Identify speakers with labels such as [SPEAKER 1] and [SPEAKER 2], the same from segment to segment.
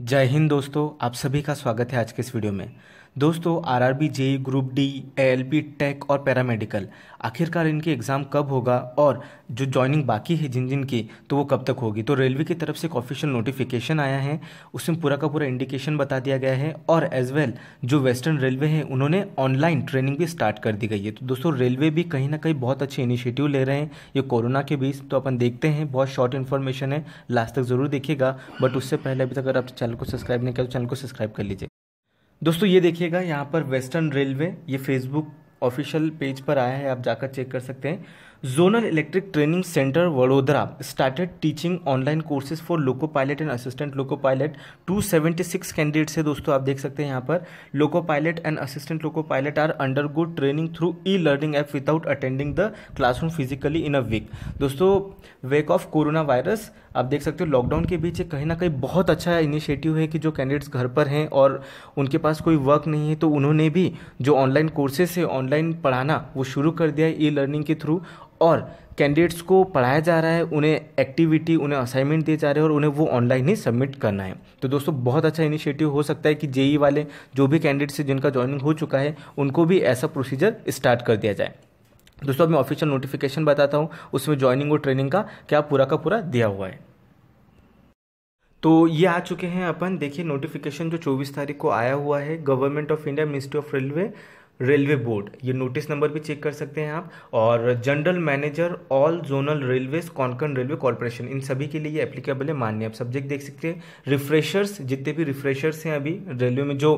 [SPEAKER 1] जय हिंद दोस्तों आप सभी का स्वागत है आज के इस वीडियो में दोस्तों R R B JE group D L P tech और पैरामेडिकल आखिरकार इनके एग्ज़ाम कब होगा और जो जॉइनिंग बाकी है जिन जिन की तो वो कब तक होगी तो रेलवे की तरफ से एक ऑफिशियल नोटिफिकेशन आया है उसमें पूरा का पूरा इंडिकेशन बता दिया गया है और एज वेल जो वेस्टर्न रेलवे है उन्होंने ऑनलाइन ट्रेनिंग भी स्टार्ट कर दी गई है तो दोस्तों रेलवे भी कहीं ना कहीं बहुत अच्छे इनिशिएटिव ले रहे हैं ये कोरोना के बीच तो अपन देखते हैं बहुत शॉर्ट इन्फॉर्मेशन है लास्ट तक ज़रूर देखिएगा बट उससे पहले अभी तक अगर आप चैनल को सब्सक्राइब नहीं किया तो चैनल को सब्सक्राइब कर लीजिए दोस्तों ये देखिएगा यहाँ पर वेस्टर्न रेलवे ये फेसबुक ऑफिशियल पेज पर आया है आप जाकर चेक कर सकते हैं zonal electric training centre Vadodara started teaching online courses for loco pilot and assistant loco pilot two seventy six candidates है दोस्तों आप देख सकते हैं यहाँ पर loco pilot and assistant loco pilot are under good training through e learning app without attending the classroom physically in a week दोस्तों wake of corona virus आप देख सकते हो लॉकडाउन के बीच कहीं ना कहीं बहुत अच्छा इनिशिएटिव है कि जो कैंडिडेट्स घर पर हैं और उनके पास कोई वर्क नहीं है तो उन्होंने भी जो ऑनलाइन कोर्सेस है ऑनलाइन पढ़ाना वो शुरू कर दिया है ई लर्निंग के थ्रू और कैंडिडेट्स को पढ़ाया जा रहा है उन्हें एक्टिविटी उन्हें असाइनमेंट दिए जा रहे हैं और उन्हें वो ऑनलाइन ही सबमिट करना है तो दोस्तों बहुत अच्छा इनिशिएटिव हो सकता है कि जेई वाले जो भी कैंडिडेट्स हैं जिनका ज्वाइनिंग हो चुका है उनको भी ऐसा प्रोसीजर स्टार्ट कर दिया जाए दोस्तों अब मैं ऑफिशियल नोटिफिकेशन बताता हूँ उसमें ज्वाइनिंग और ट्रेनिंग का क्या पूरा का पूरा दिया हुआ है तो ये आ चुके हैं अपन देखिए नोटिफिकेशन जो 24 तारीख को आया हुआ है government of India ministry of railway railway board ये नोटिस नंबर भी चेक कर सकते हैं आप और general manager all zonal railway Konkan railway corporation इन सभी के लिए ये एप्लीकेबल है मान्य आप सब्जेक्ट देख सकते हैं रिफ्रेशर्स जितने भी रिफ्रेशर्स हैं अभी रेलवे में जो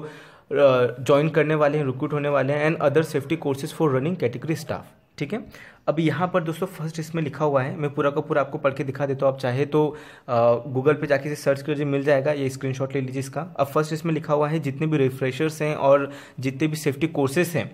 [SPEAKER 1] ज्वाइन करने वाले हैं रिक्रूट होने वाले हैं and other safety courses for running category staff ठीक है अब यहाँ पर दोस्तों फर्स्ट इसमें लिखा हुआ है मैं पूरा का पूरा आपको पढ़ के दिखा देता हूँ आप चाहे तो गूगल पे जाके इसे सर्च कर मिल जाएगा ये स्क्रीनशॉट ले लीजिए इसका अब फर्स्ट इसमें लिखा हुआ है जितने भी रिफ्रेशर्स हैं और जितने भी सेफ्टी कोर्सेस हैं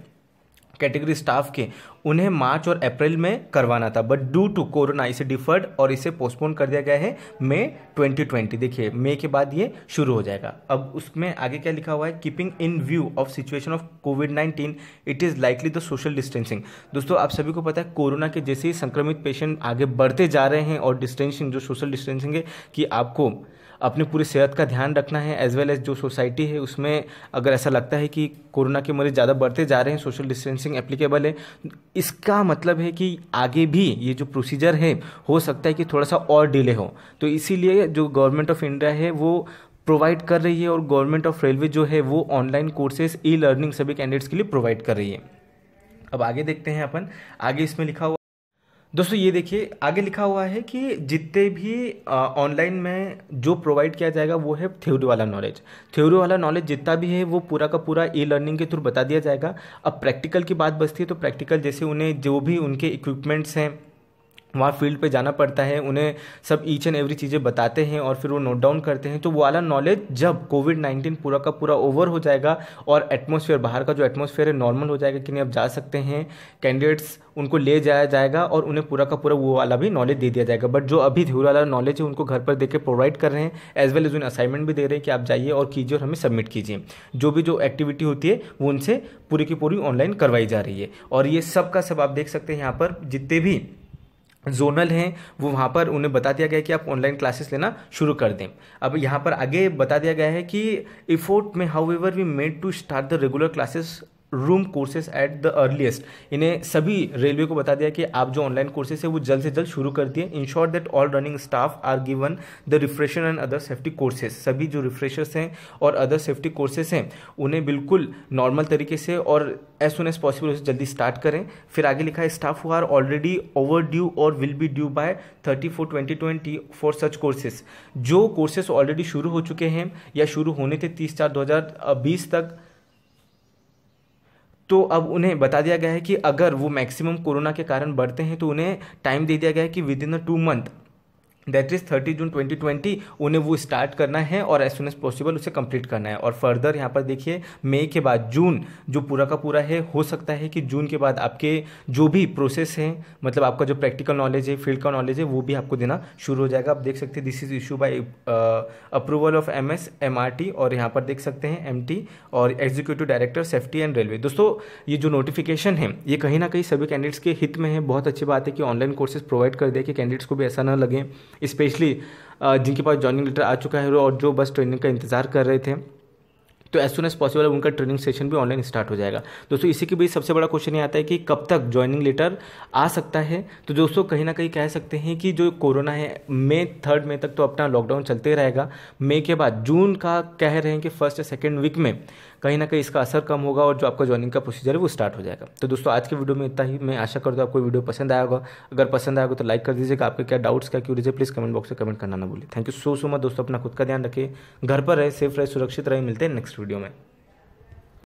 [SPEAKER 1] कैटेगरी स्टाफ के उन्हें मार्च और अप्रैल में करवाना था बट ड्यू टू कोरोना इसे डिफर्ड और इसे पोस्टपोन कर दिया गया है मे 2020 देखिए मे के बाद ये शुरू हो जाएगा अब उसमें आगे क्या लिखा हुआ है keeping in view of situation of covid 19 it is likely the social distancing दोस्तों आप सभी को पता है कोरोना के जैसे ही संक्रमित पेशेंट आगे बढ़ते जा रहे हैं और डिस्टेंसिंग जो सोशल डिस्टेंसिंग है कि आपको अपने पूरी सेहत का ध्यान रखना है एज वेल एज जो सोसाइटी है उसमें अगर ऐसा लगता है कि कोरोना के मरीज ज़्यादा बढ़ते जा रहे हैं सोशल डिस्टेंसिंग एप्लीकेबल है इसका मतलब है कि आगे भी ये जो प्रोसीजर है हो सकता है कि थोड़ा सा और डिले हो तो इसीलिए जो गवर्नमेंट ऑफ इंडिया है वो प्रोवाइड कर रही है और गवर्नमेंट ऑफ रेलवे जो है वो ऑनलाइन कोर्सेज ई लर्निंग सभी कैंडिडेट्स के लिए प्रोवाइड कर रही है अब आगे देखते हैं अपन आगे इसमें लिखा हुआ दोस्तों ये देखिए आगे लिखा हुआ है कि जितने भी ऑनलाइन में जो प्रोवाइड किया जाएगा वो है थ्योरी वाला नॉलेज थ्योरी वाला नॉलेज जितना भी है वो पूरा का पूरा ई लर्निंग के थ्रू बता दिया जाएगा अब प्रैक्टिकल की बात बचती है तो प्रैक्टिकल जैसे उन्हें जो भी उनके इक्विपमेंट्स हैं वहाँ फील्ड पे जाना पड़ता है उन्हें सब ईच एंड एवरी चीज़ें बताते हैं और फिर वो नोट डाउन करते हैं तो वो वाला नॉलेज जब कोविड नाइन्टीन पूरा का पूरा ओवर हो जाएगा और एटमोसफेयर बाहर का जो एटमोसफेयर है नॉर्मल हो जाएगा कि नहीं अब जा सकते हैं कैंडिडेट्स उनको ले जाया जाएगा और उन्हें पूरा का पूरा वो वाला भी नॉलेज दे दिया जाएगा बट जो अभी थ्योरी वाला नॉलेज है उनको घर पर देकर प्रोवाइड कर रहे हैं एज वेल एज उन्हें असाइनमेंट भी दे रहे हैं कि आप जाइए और कीजिए और हमें सबमिट कीजिए जो भी जो एक्टिविटी होती है वो उनसे पूरी की पूरी ऑनलाइन करवाई जा रही है और ये सब का सब आप देख सकते हैं यहाँ पर जितने भी जोनल हैं वो वहाँ पर उन्हें बता दिया गया है कि आप ऑनलाइन क्लासेस लेना शुरू कर दें अब यहाँ पर आगे बता दिया गया है कि इफोर्ट में however we made to start the regular classes room courses at the earliest इन्हें सभी रेलवे को बता दिया कि आप जो ऑनलाइन कोर्सेज है वो जल्द से जल्द शुरू कर दिए ensure that all running staff are given the refresher and other safety courses सभी जो रिफ्रेशर्स हैं और अदर सेफ्टी कोर्सेज हैं उन्हें बिल्कुल नॉर्मल तरीके से और एज सुन एज पॉसिबल उसे जल्दी स्टार्ट करें फिर आगे लिखा है staff who are already over due और will be due by thirty four twenty twenty for such courses जो कोर्सेज ऑलरेडी शुरू हो चुके हैं या शुरू होने थे तीस चार दो हज़ार बीस तक तो अब उन्हें बता दिया गया है कि अगर वो मैक्सिमम कोरोना के कारण बढ़ते हैं तो उन्हें टाइम दे दिया गया है कि within a two month that is thirty June twenty twenty उन्हें वो स्टार्ट करना है और एज सुन एज पॉसिबल उसे कंप्लीट करना है और फर्दर यहाँ पर देखिए मई के बाद जून जो पूरा का पूरा है हो सकता है कि जून के बाद आपके जो भी प्रोसेस है मतलब आपका जो प्रैक्टिकल नॉलेज है फील्ड का नॉलेज है वो भी आपको देना शुरू हो जाएगा आप देख सकते हैं this is issue by approval of M S M R T और यहाँ पर देख सकते हैं एम टी और executive director safety and railway दोस्तों ये जो नोटिफिकेशन है ये कहीं ना कहीं सभी कैंडिडेट्स के हित में है बहुत अच्छी बात है कि ऑनलाइन कोर्सेज प्रोवाइड कर दे कि कैंडिडेट्स को भी ऐसा ना लगे स्पेशली uh, जिनके पास जॉइनिंग लेटर आ चुका है और जो बस ट्रेनिंग का इंतज़ार कर रहे थे तो एज सुन एज पॉसिबल उनका ट्रेनिंग सेशन भी ऑनलाइन स्टार्ट हो जाएगा दोस्तों इसी के बीच सबसे बड़ा क्वेश्चन ये आता है कि कब तक ज्वाइनिंग लेटर आ सकता है तो दोस्तों कहीं ना कहीं कह सकते हैं कि जो कोरोना है मे थर्ड मे तक तो अपना लॉकडाउन चलते रहेगा मे के बाद जून का कह रहे हैं कि फर्स्ट या सेकेंड वीक में कहीं ना कहीं इसका असर कम होगा और जो आपका ज्वाइनिंग का प्रोसीजर है वो स्टार्ट हो जाएगा तो दोस्तों आज के वीडियो में इतना ही मैं आशा करता हूँ आपको वीडियो पसंद आया होगा अगर पसंद आएगा तो लाइक कर दीजिएगा आपके क्या डाउट्स क्या क्यों प्लीज़ कमेंट बॉक्स में कमेंट करना ना बोले thank you so so much दोस्तों अपना खुद का ध्यान रखें घर पर रहे सेफ रहे सुरक्षित रहे मिलते हैं नेक्स्ट वीडियो ပြောမယ်။